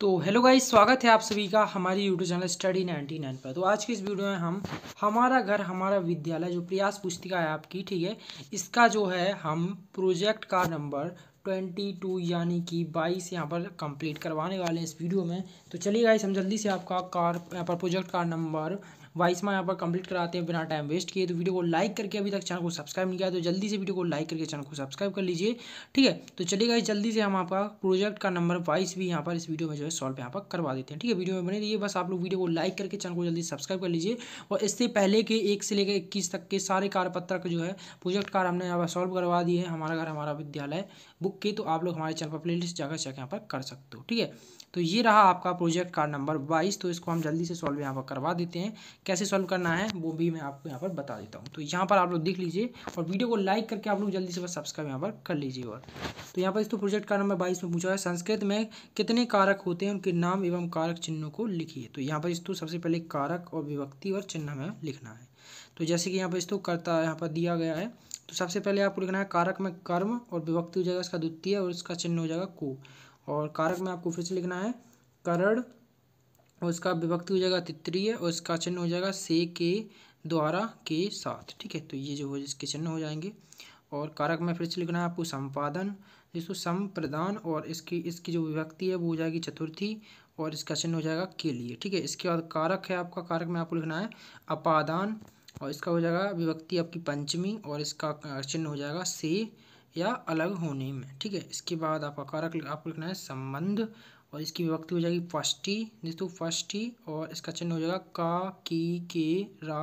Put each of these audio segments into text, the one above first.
तो hello guys स्वागत है आप सभी का हमारी यूट्यूब चैनल स्टडी नाइन पर तो आज के इस वीडियो में हम हमारा घर हमारा विद्यालय जो प्रयास पुस्तिका है आपकी ठीक है इसका जो है हम प्रोजेक्ट का नंबर ट्वेंटी टू यानी कि बाईस यहाँ पर कंप्लीट करवाने वाले हैं इस वीडियो में तो चलिए गाइस हम जल्दी से आपका कार यहाँ पर प्रोजेक्ट का नंबर वाइस में यहाँ पर कंप्लीट कराते हैं बिना टाइम वेस्ट किए तो वीडियो को लाइक करके अभी तक चैनल को सब्सक्राइब नहीं किया तो जल्दी से वीडियो को लाइक करके चैनल को सब्सक्राइब कर लीजिए ठीक है तो चलिएगा जल्दी से हम आपका प्रोजेक्ट का नंबर वाइस भी यहाँ पर इस वीडियो में जो है सॉल्व यहाँ पर करवा देते हैं ठीक है वीडियो में बने रहिए बस आप लोग वीडियो को लाइक करके चैनल को जल्दी सब्सक्राइब कर लीजिए और इससे पहले के एक से लेकर इक्कीस तक के सारे कार्यपत्रक जो है प्रोजेक्ट कार हमने यहाँ पर सॉल्व करवा दिए हैं हमारा घर हमारा विद्यालय बुक के तो आप लोग हमारे चैनल पर प्लेलिस्ट जाकर चेक यहाँ पर कर सकते हो ठीक है तो ये रहा आपका प्रोजेक्ट कार्ड नंबर बाईस तो इसको हम जल्दी से सॉल्व यहाँ पर करवा देते हैं कैसे सॉल्व करना है वो भी मैं आपको यहाँ पर बता देता हूँ तो यहाँ पर आप लोग देख लीजिए और वीडियो को लाइक करके आप लोग जल्दी से बस सब्सक्राइब यहाँ पर कर लीजिए और तो यहाँ पर इस तो प्रोजेक्ट का नंबर बाईस में पूछा है संस्कृत में कितने कारक होते हैं उनके नाम एवं कारक चिन्हों को लिखिए तो यहाँ पर इस तो सबसे पहले कारक और विभक्ति और चिन्ह में लिखना है तो जैसे कि यहाँ पर इस तो कर्ता यहाँ पर दिया गया है तो सबसे पहले आपको लिखना है कारक में कर्म और विभक्ति हो जाएगा इसका द्वितीय और इसका चिन्ह हो जाएगा को और कारक में आपको फिर से लिखना है करण और उसका विभक्ति हो जाएगा तित्रीय और इसका चिन्ह हो जाएगा से के द्वारा के साथ ठीक है तो ये जो हो इसके चिन्ह हो जाएंगे और कारक में फिर से लिखना है आपको संपादन जिसको संप्रदान और इसकी इसकी जो विभक्ति है वो हो जाएगी चतुर्थी और इसका चिन्ह हो जाएगा के लिए ठीक है इसके बाद कारक है आपका कारक में आपको लिखना है अपादान और इसका हो जाएगा विभक्ति आपकी पंचमी और इसका चिन्ह हो जाएगा से या अलग होने में ठीक है इसके बाद आपका कारक आपको लिखना है संबंध और इसकी विभक्ति हो जाएगी फर्स्टी दोस्तों फर्स्टी और इसका चिन्ह हो जाएगा का की के रा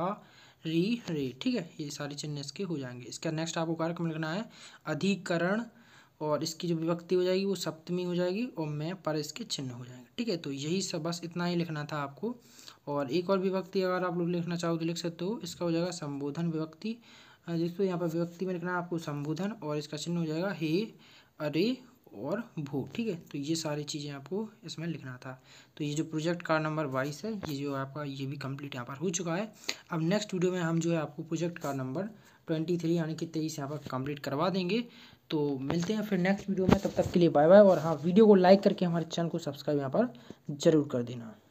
री रे ठीक है ये सारे चिन्ह इसके हो जाएंगे इसका नेक्स्ट आपको कारक में लिखना है अधिकरण और इसकी जो विभक्ति हो जाएगी वो सप्तमी हो जाएगी और मैं पर इसके चिन्ह हो जाएंगे ठीक है तो यही सब बस इतना ही लिखना था आपको और एक और विभक्ति अगर आप लोग लिखना चाहो तो लिख सकते हो इसका हो जाएगा संबोधन विभक्ति हाँ जिसको यहाँ पर व्यक्ति में लिखना है आपको संबोधन और इसका चिन्ह हो जाएगा हे अरे और भू ठीक है तो ये सारी चीज़ें आपको इसमें लिखना था तो ये जो प्रोजेक्ट कार्ड नंबर बाईस है ये जो आपका ये भी कंप्लीट यहाँ पर हो चुका है अब नेक्स्ट वीडियो में हम जो है आपको project card number twenty three यानी कि तेईस यहाँ पर कंप्लीट करवा देंगे तो मिलते हैं फिर नेक्स्ट वीडियो में तब तक के लिए बाय बाय और हाँ वीडियो को लाइक करके हमारे चैनल को सब्सक्राइब यहाँ पर ज़रूर कर देना